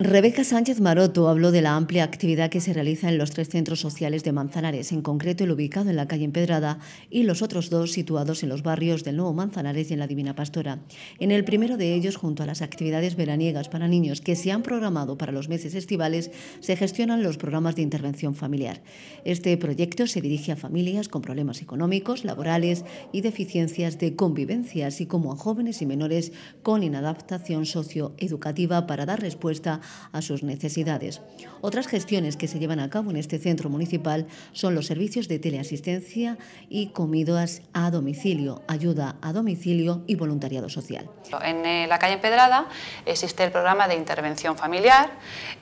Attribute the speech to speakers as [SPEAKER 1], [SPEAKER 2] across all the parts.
[SPEAKER 1] Rebeca Sánchez Maroto habló de la amplia actividad que se realiza en los tres centros sociales de Manzanares, en concreto el ubicado en la calle Empedrada y los otros dos situados en los barrios del Nuevo Manzanares y en la Divina Pastora. En el primero de ellos, junto a las actividades veraniegas para niños que se han programado para los meses estivales, se gestionan los programas de intervención familiar. Este proyecto se dirige a familias con problemas económicos, laborales y deficiencias de convivencia, así como a jóvenes y menores con inadaptación socioeducativa para dar respuesta a sus necesidades. Otras gestiones que se llevan a cabo en este centro municipal son los servicios de teleasistencia y comidas a domicilio, ayuda a domicilio y voluntariado social.
[SPEAKER 2] En eh, la calle Empedrada existe el programa de intervención familiar,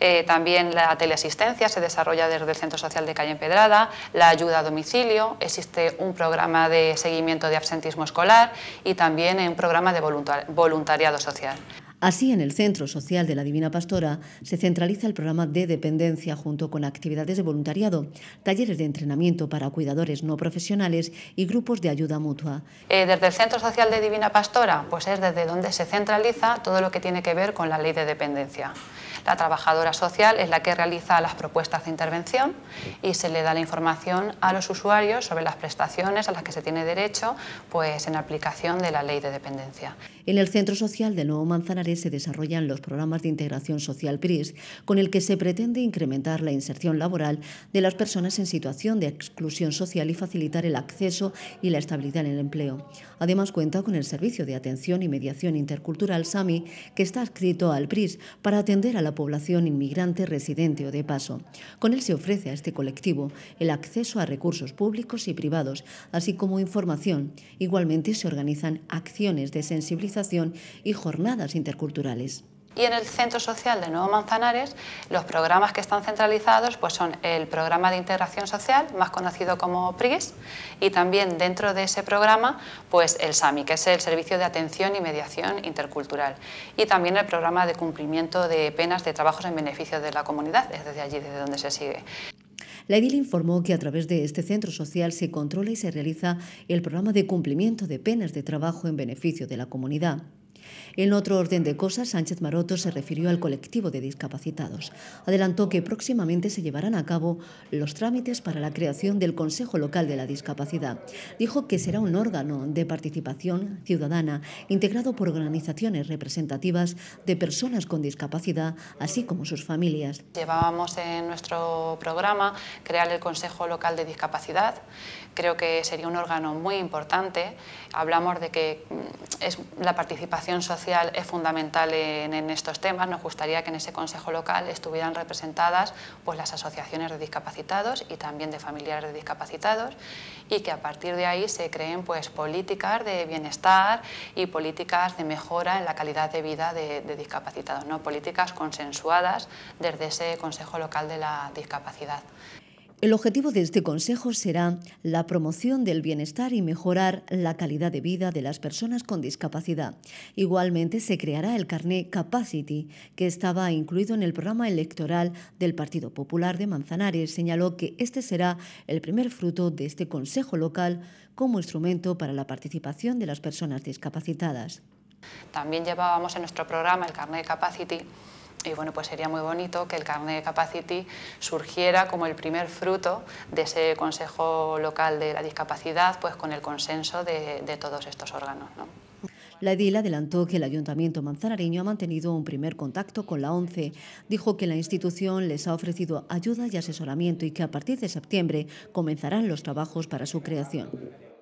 [SPEAKER 2] eh, también la teleasistencia se desarrolla desde el Centro Social de Calle Empedrada, la ayuda a domicilio, existe un programa de seguimiento de absentismo escolar y también un programa de voluntariado social.
[SPEAKER 1] Así, en el Centro Social de la Divina Pastora se centraliza el programa de dependencia junto con actividades de voluntariado, talleres de entrenamiento para cuidadores no profesionales y grupos de ayuda mutua.
[SPEAKER 2] Eh, desde el Centro Social de Divina Pastora, pues es desde donde se centraliza todo lo que tiene que ver con la ley de dependencia. La trabajadora social es la que realiza las propuestas de intervención y se le da la información a los usuarios sobre las prestaciones a las que se tiene derecho pues, en aplicación de la ley de dependencia.
[SPEAKER 1] En el Centro Social de Nuevo Manzanares se desarrollan los programas de integración social PRIS, con el que se pretende incrementar la inserción laboral de las personas en situación de exclusión social y facilitar el acceso y la estabilidad en el empleo. Además, cuenta con el servicio de atención y mediación intercultural SAMI, que está adscrito al PRIS para atender a la población inmigrante residente o de paso. Con él se ofrece a este colectivo el acceso a recursos públicos y privados, así como información. Igualmente se organizan acciones de sensibilización y jornadas interculturales
[SPEAKER 2] y en el Centro Social de Nuevo Manzanares, los programas que están centralizados pues son el Programa de Integración Social, más conocido como PRIS, y también dentro de ese programa pues el SAMI, que es el Servicio de Atención y Mediación Intercultural, y también el Programa de Cumplimiento de Penas de Trabajos en Beneficio de la Comunidad, es desde allí desde donde se sigue.
[SPEAKER 1] La edil informó que a través de este centro social se controla y se realiza el programa de cumplimiento de penas de trabajo en beneficio de la comunidad. En otro orden de cosas, Sánchez Maroto se refirió al colectivo de discapacitados. Adelantó que próximamente se llevarán a cabo los trámites para la creación del Consejo Local de la Discapacidad. Dijo que será un órgano de participación ciudadana integrado por organizaciones representativas de personas con discapacidad, así como sus familias.
[SPEAKER 2] Llevábamos en nuestro programa crear el Consejo Local de Discapacidad. Creo que sería un órgano muy importante. Hablamos de que mm, es la participación social es fundamental en, estos temas. Nos gustaría que en ese Consejo Local estuvieran representadas pues, las asociaciones de discapacitados y también de familiares de discapacitados y que a partir de ahí se creen pues, políticas de bienestar y políticas de mejora en la calidad de vida de, de discapacitados, ¿no? políticas consensuadas desde ese Consejo Local de la Discapacidad.
[SPEAKER 1] El objetivo de este Consejo será la promoción del bienestar y mejorar la calidad de vida de las personas con discapacidad. Igualmente se creará el carné Capacity, que estaba incluido en el programa electoral del Partido Popular de Manzanares. Señaló que este será el primer fruto de este Consejo local como instrumento para la participación de las personas discapacitadas.
[SPEAKER 2] También llevábamos en nuestro programa el carné Capacity y bueno, pues sería muy bonito que el carnet de Capacity surgiera como el primer fruto de ese Consejo Local de la Discapacidad, pues con el consenso de, todos estos órganos.
[SPEAKER 1] La edil adelantó que el Ayuntamiento manzanariño ha mantenido un primer contacto con la ONCE. Dijo que la institución les ha ofrecido ayuda y asesoramiento y que a partir de septiembre comenzarán los trabajos para su creación.